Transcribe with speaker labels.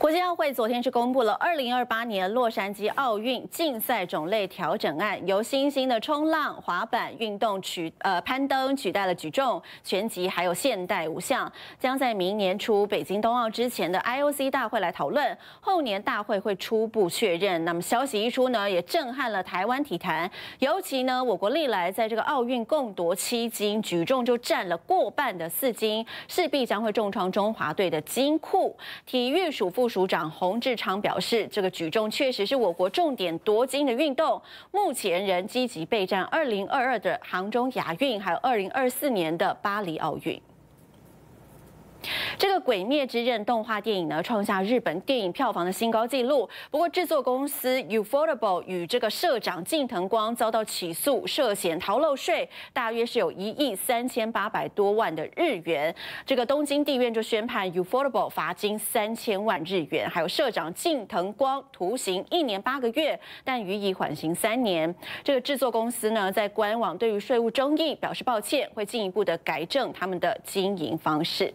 Speaker 1: 国际奥会昨天是公布了二零二八年洛杉矶奥运竞赛种类调整案，由新兴的冲浪、滑板运动取呃攀登取代了举重、拳击还有现代五项，将在明年初北京冬奥之前的 I O C 大会来讨论，后年大会会初步确认。那么消息一出呢，也震撼了台湾体坛，尤其呢我国历来在这个奥运共夺七金，举重就占了过半的四金，势必将会重创中华队的金库。体育署副。署长洪志昌表示，这个举重确实是我国重点夺金的运动，目前仍积极备战二零二二的杭州亚运，还有二零二四年的巴黎奥运。这个《鬼灭之刃》动画电影呢，创下日本电影票房的新高纪录。不过，制作公司 Ufotable 与这个社长近藤光遭到起诉，涉嫌逃漏税，大约是有一亿三千八百多万的日元。这个东京地院就宣判 Ufotable 罚金三千万日元，还有社长近藤光徒刑一年八个月，但予以缓刑三年。这个制作公司呢，在官网对于税务争议表示抱歉，会进一步的改正他们的经营方式。